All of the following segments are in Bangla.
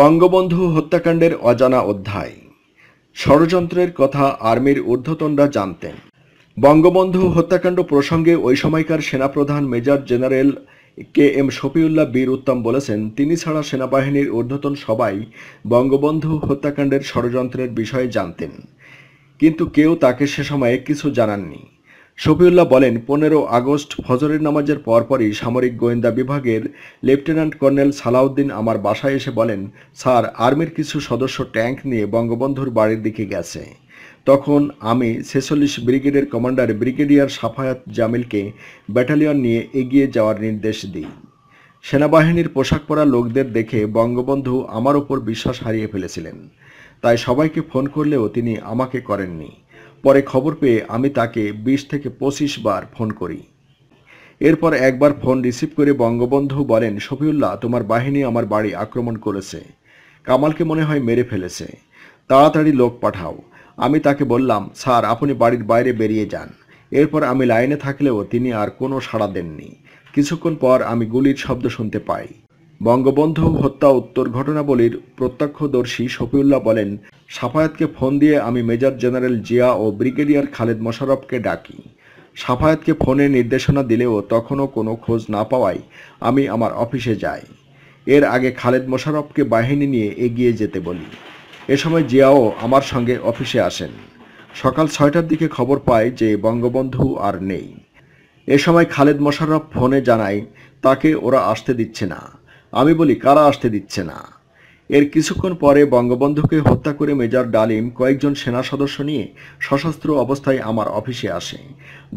বঙ্গবন্ধু হত্যাকাণ্ডের অজানা অধ্যায় ষড়যন্ত্রের কথা আর্মির ঊর্ধ্বতনরা জানতেন বঙ্গবন্ধু হত্যাকাণ্ড প্রসঙ্গে ওই সময়কার সেনাপ্রধান major general K M Shafiullah Bir Uttam বলেছেন তিনি ছাড়া সেনাবাহিনীর ঊর্ধ্বতন সবাই বঙ্গবন্ধু হত্যাকাণ্ডের ষড়যন্ত্রের বিষয়ে জানতেন কিন্তু কেউ তাকে সে সময়ে কিছু জানাননি শফিউল্লাহ বলেন পনেরো আগস্ট ফজরের নামাজের পরপরই সামরিক গোয়েন্দা বিভাগের লেফটেন্যান্ট কর্নেল সালাউদ্দিন আমার বাসায় এসে বলেন স্যার আর্মির কিছু সদস্য ট্যাঙ্ক নিয়ে বঙ্গবন্ধুর বাড়ির দিকে গেছে তখন আমি ছেচল্লিশ ব্রিগেডের কমান্ডার ব্রিগেডিয়ার সাফায়াত জামিলকে ব্যাটালিয়ন নিয়ে এগিয়ে যাওয়ার নির্দেশ দিই সেনাবাহিনীর পোশাক পরা লোকদের দেখে বঙ্গবন্ধু আমার ওপর বিশ্বাস হারিয়ে ফেলেছিলেন তাই সবাইকে ফোন করলেও তিনি আমাকে করেননি পরে খবর পেয়ে আমি তাকে ২০ থেকে পঁচিশ বার ফোন করি এরপর একবার ফোন রিসিভ করে বঙ্গবন্ধু বলেন শফিউল্লাহ তোমার বাহিনী আমার বাড়ি আক্রমণ করেছে কামালকে মনে হয় মেরে ফেলেছে তাড়াতাড়ি লোক পাঠাও আমি তাকে বললাম স্যার আপনি বাড়ির বাইরে বেরিয়ে যান এরপর আমি লাইনে থাকলেও তিনি আর কোনো সাড়া দেননি কিছুক্ষণ পর আমি গুলির শব্দ শুনতে পাই বঙ্গবন্ধু হত্যা উত্তর ঘটনাবলীর প্রত্যক্ষদর্শী শফিউল্লাহ বলেন সাফায়াতকে ফোন দিয়ে আমি মেজর জেনারেল জিয়া ও ব্রিগেডিয়ার খালেদ মোশারফকে ডাকি সাফায়াতকে ফোনে নির্দেশনা দিলেও তখনও কোনো খোঁজ না পাওয়ায় আমি আমার অফিসে যাই এর আগে খালেদ মোশারফকে বাহিনী নিয়ে এগিয়ে যেতে বলি এ সময় জিয়াও আমার সঙ্গে অফিসে আসেন সকাল ছয়টার দিকে খবর পায় যে বঙ্গবন্ধু আর নেই এ সময় খালেদ মোশাররফ ফোনে জানায় তাকে ওরা আসতে দিচ্ছে না আমি বলি কারা আসতে দিচ্ছে না এর কিছুক্ষণ পরে বঙ্গবন্ধুকে হত্যা করে মেজর ডালিম কয়েকজন সেনা সদস্য নিয়ে সশস্ত্র অবস্থায় আমার অফিসে আসে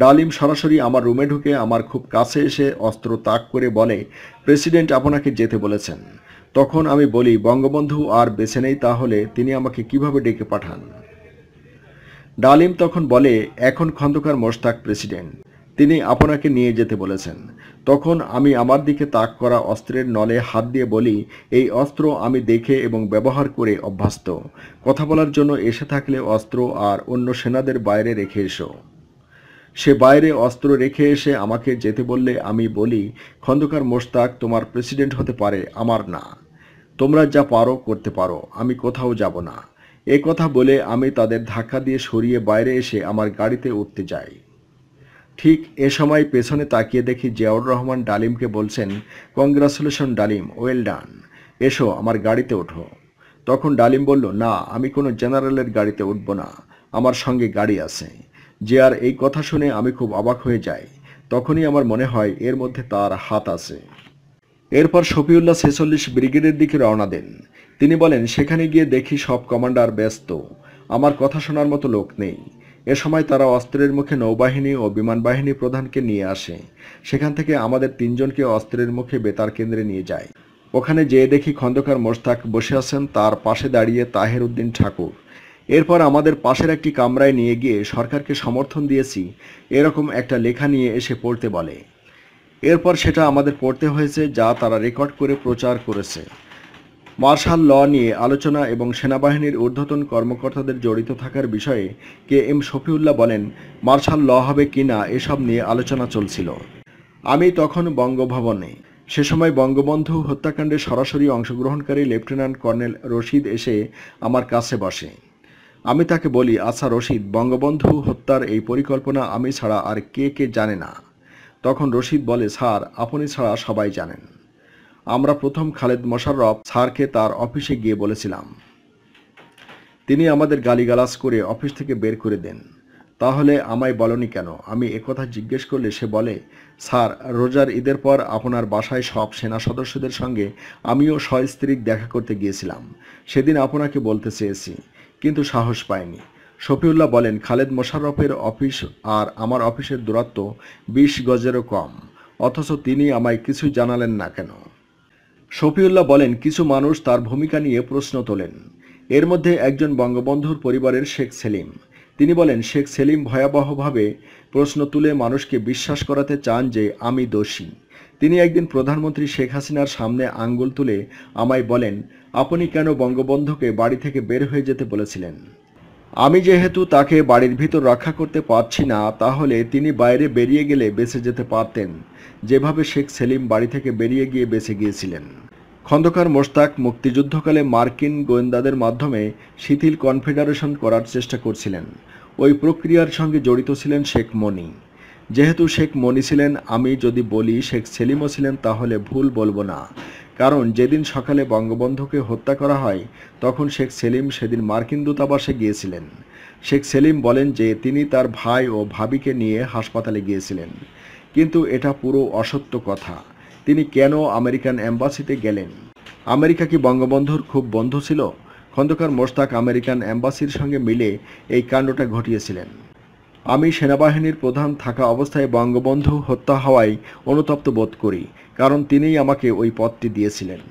ডালিম সরাসরি আমার রুমে ঢুকে আমার খুব কাছে এসে অস্ত্র তাক করে বলে প্রেসিডেন্ট আপনাকে যেতে বলেছেন তখন আমি বলি বঙ্গবন্ধু আর বেছে নেই তাহলে তিনি আমাকে কিভাবে ডেকে পাঠান ডালিম তখন বলে এখন খন্দকার মোশতাক প্রেসিডেন্ট তিনি আপনাকে নিয়ে যেতে বলেছেন তখন আমি আমার দিকে তাক করা অস্ত্রের নলে হাত দিয়ে বলি এই অস্ত্র আমি দেখে এবং ব্যবহার করে অভ্যস্ত কথা বলার জন্য এসে থাকলে অস্ত্র আর অন্য সেনাদের বাইরে রেখে এসো সে বাইরে অস্ত্র রেখে এসে আমাকে যেতে বললে আমি বলি খন্দকার মোশতাক তোমার প্রেসিডেন্ট হতে পারে আমার না তোমরা যা পারো করতে পারো আমি কোথাও যাব না এ কথা বলে আমি তাদের ধাক্কা দিয়ে সরিয়ে বাইরে এসে আমার গাড়িতে উঠতে যাই ঠিক এ সময় পেছনে তাকিয়ে দেখি জিয়াউর রহমান ডালিমকে বলছেন কংগ্রাচুলেশন ডালিম ওয়েল ডান এসো আমার গাড়িতে ওঠো তখন ডালিম বলল না আমি কোনো জেনারেলের গাড়িতে উঠব না আমার সঙ্গে গাড়ি আছে জিয়ার এই কথা শুনে আমি খুব অবাক হয়ে যাই তখনই আমার মনে হয় এর মধ্যে তার হাত আছে এরপর শফিউল্লাহ ছেচল্লিশ ব্রিগেডের দিকে রওনা দেন তিনি বলেন সেখানে গিয়ে দেখি সব কমান্ডার ব্যস্ত আমার কথা শোনার মতো লোক নেই এ সময় তারা অস্ত্রের মুখে নৌবাহিনী ও বিমান বাহিনী প্রধানকে নিয়ে আসে সেখান থেকে আমাদের তিনজনকে অস্ত্রের মুখে বেতার কেন্দ্রে নিয়ে যায় ওখানে যেয়ে দেখি খন্দকার মোস্তাক বসে আছেন তার পাশে দাঁড়িয়ে তাহের উদ্দিন ঠাকুর এরপর আমাদের পাশের একটি কামরায় নিয়ে গিয়ে সরকারকে সমর্থন দিয়েছি এরকম একটা লেখা নিয়ে এসে পড়তে বলে এরপর সেটা আমাদের পড়তে হয়েছে যা তারা রেকর্ড করে প্রচার করেছে মার্শাল ল নিয়ে আলোচনা এবং সেনাবাহিনীর ঊর্ধ্বতন কর্মকর্তাদের জড়িত থাকার বিষয়ে কে এম শফিউল্লাহ বলেন মার্শাল ল হবে কি না এসব নিয়ে আলোচনা চলছিল আমি তখন বঙ্গভবনে সে সময় বঙ্গবন্ধু হত্যাকাণ্ডে সরাসরি অংশগ্রহণকারী লেফটেন্যান্ট কর্নেল রশিদ এসে আমার কাছে বসে আমি তাকে বলি আচ্ছা রশিদ বঙ্গবন্ধু হত্যার এই পরিকল্পনা আমি ছাড়া আর কে কে জানে না তখন রশিদ বলে স্যার আপনি ছাড়া সবাই জানেন আমরা প্রথম খালেদ মোশাররফ স্যারকে তার অফিসে গিয়ে বলেছিলাম তিনি আমাদের গালিগালাজ করে অফিস থেকে বের করে দেন তাহলে আমায় বলনি কেন আমি একথা জিজ্ঞেস করলে সে বলে স্যার রোজার ঈদের পর আপনার বাসায় সব সেনা সদস্যদের সঙ্গে আমিও সস্ত্রীক দেখা করতে গিয়েছিলাম সেদিন আপনাকে বলতে চেয়েছি কিন্তু সাহস পায়নি শফিউল্লাহ বলেন খালেদ মোশাররফের অফিস আর আমার অফিসের দূরত্ব বিশ গজেরও কম অথচ তিনি আমায় কিছুই জানালেন না কেন শফিউল্লাহ বলেন কিছু মানুষ তার ভূমিকা নিয়ে প্রশ্ন তোলেন এর মধ্যে একজন বঙ্গবন্ধুর পরিবারের শেখ সেলিম তিনি বলেন শেখ সেলিম ভয়াবহভাবে প্রশ্ন তুলে মানুষকে বিশ্বাস করাতে চান যে আমি দোষী তিনি একদিন প্রধানমন্ত্রী শেখ হাসিনার সামনে আঙ্গুল তুলে আমায় বলেন আপনি কেন বঙ্গবন্ধুকে বাড়ি থেকে বের হয়ে যেতে বলেছিলেন আমি যেহেতু তাকে বাড়ির ভিতর রক্ষা করতে পারছি না তাহলে তিনি বাইরে বেরিয়ে গেলে বেঁচে যেতে পারতেন যেভাবে শেখ সেলিম বাড়ি থেকে বেরিয়ে গিয়ে বেঁচে গিয়েছিলেন খন্দকার মোশতাক মুক্তিযুদ্ধকালে মার্কিন গোয়েন্দাদের মাধ্যমে শিথিল কনফেডারেশন করার চেষ্টা করছিলেন ওই প্রক্রিয়ার সঙ্গে জড়িত ছিলেন শেখ মনি যেহেতু শেখ মনি ছিলেন আমি যদি বলি শেখ সেলিমও ছিলেন তাহলে ভুল বলবো না কারণ যেদিন সকালে বঙ্গবন্ধুকে হত্যা করা হয় তখন শেখ সেলিম সেদিন মার্কিন দূতাবাসে গিয়েছিলেন শেখ সেলিম বলেন যে তিনি তার ভাই ও ভাবিকে নিয়ে হাসপাতালে গিয়েছিলেন কিন্তু এটা পুরো অসত্য কথা তিনি কেন আমেরিকান অ্যাম্বাসিতে গেলেন আমেরিকা কি বঙ্গবন্ধুর খুব বন্ধু ছিল খন্দকার মোস্তাক আমেরিকান অ্যাম্বাসির সঙ্গে মিলে এই কাণ্ডটা ঘটিয়েছিলেন আমি সেনাবাহিনীর প্রধান থাকা অবস্থায় বঙ্গবন্ধু হত্যা হওয়ায় অনুতপ্ত বোধ করি কারণ তিনিই আমাকে ওই পদটি দিয়েছিলেন